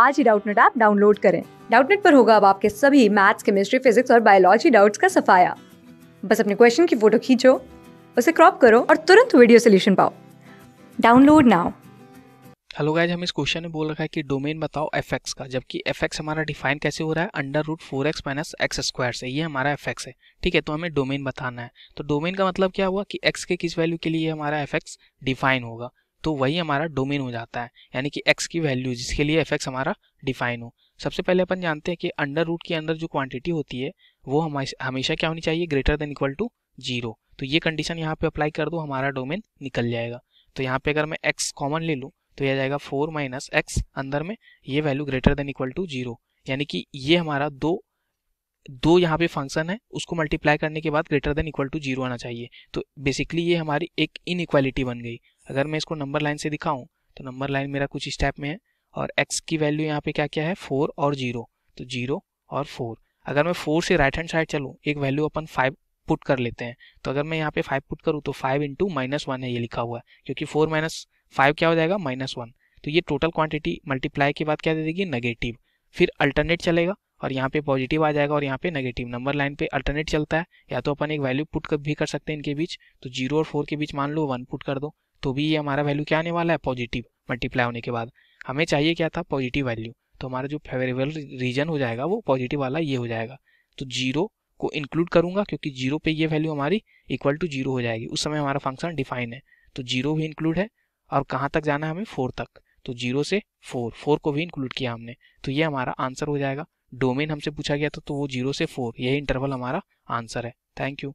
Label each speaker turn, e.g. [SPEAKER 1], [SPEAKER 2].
[SPEAKER 1] आज ही Doubtnut app download करें डाउटनेट पर होगा अब आपके सभी मैथ्स केमिस्ट्री फिजिक्स और बायोलॉजी डाउट्स का सफाया बस अपने क्वेश्चन की फोटो खींचो उसे क्रॉप करो और तुरंत वीडियो सोल्यूशन पाओ डाउनलोड नाउ
[SPEAKER 2] हेलो गाइज हम इस क्वेश्चन में बोल रखा है कि डोमेन बताओ एफ एक्स का जबकि एफ एक्स हमारा डिफाइन कैसे हो रहा है under root four X minus X square से ये हमारा एफ एक्स है ठीक है तो हमें डोमेन बताना है तो डोमेन का मतलब क्या हुआ कि एक्स के किस वैल्यू के लिए हमारा एफ एक्स डिफाइन होगा तो वही हमारा डोमेन हो जाता है यानी कि एक्स की वैल्यू जिसके लिए एफ एक्स हमारा डिफाइन हो सबसे पहले अपन जानते हैं कि अंडर रूट के अंदर जो क्वांटिटी होती है वो हमेशा क्या होनी चाहिए greater than equal to zero तो ये कंडीशन यहाँ पे अप्लाई कर दो हमारा डोमेन निकल जाएगा तो यहाँ पे अगर मैं एक्स कॉमन ले लूँ तो यह जाएगा फोर माइनस एक्स अंदर में ये value greater than equal to zero यानी कि ये हमारा दो दो यहाँ पे फंक्शन है उसको मल्टीप्लाई करने के बाद greater than equal to zero आना चाहिए तो बेसिकली ये हमारी एक इनइक्वालिटी बन गई अगर मैं इसको नंबर लाइन से दिखाऊं तो नंबर लाइन मेरा कुछ इस टाइप में है और एक्स की वैल्यू यहाँ पे क्या क्या है फोर और जीरो तो जीरो और फोर अगर मैं फोर से राइट हैंड साइड चलूँ एक वैल्यू अपन फाइव पुट कर लेते हैं तो अगर मैं यहाँ पे फाइव पुट करूँ तो फाइव इंटू माइनस वन है ये लिखा हुआ है क्योंकि फोर माइनस फाइव क्या हो जाएगा माइनस वन तो ये टोटल क्वांटिटी मल्टीप्लाई के बाद क्या दे देगी नेगेटिव फिर अल्टरनेट चलेगा और यहाँ पे पॉजिटिव आ जाएगा और यहाँ पे नेगेटिव नंबर लाइन पे अल्टरनेट चलता है या तो अपन एक वैल्यू पुट कर भी कर सकते हैं इनके बीच तो जीरो और फोर के बीच मान लो वन पुट कर दो तो भी ये हमारा वैल्यू क्या आने वाला है पॉजिटिव मल्टीप्लाई होने के बाद हमें चाहिए क्या था पॉजिटिव वैल्यू तो हमारा जो फेवरेबल रीजन हो जाएगा वो पॉजिटिव वाला ये हो जाएगा तो जीरो को इंक्लूड करूंगा क्योंकि जीरो पे ये वैल्यू हमारी इक्वल टू जीरो हो जाएगी उस समय हमारा फंक्शन डिफाइन है तो जीरो भी इंक्लूड है और कहाँ तक जाना है हमें फोर तक तो जीरो से फोर फोर को भी इंक्लूड किया हमने तो ये हमारा आंसर हो जाएगा डोमेन हमसे पूछा गया था तो वो जीरो से फोर यही इंटरवल हमारा आंसर है थैंक यू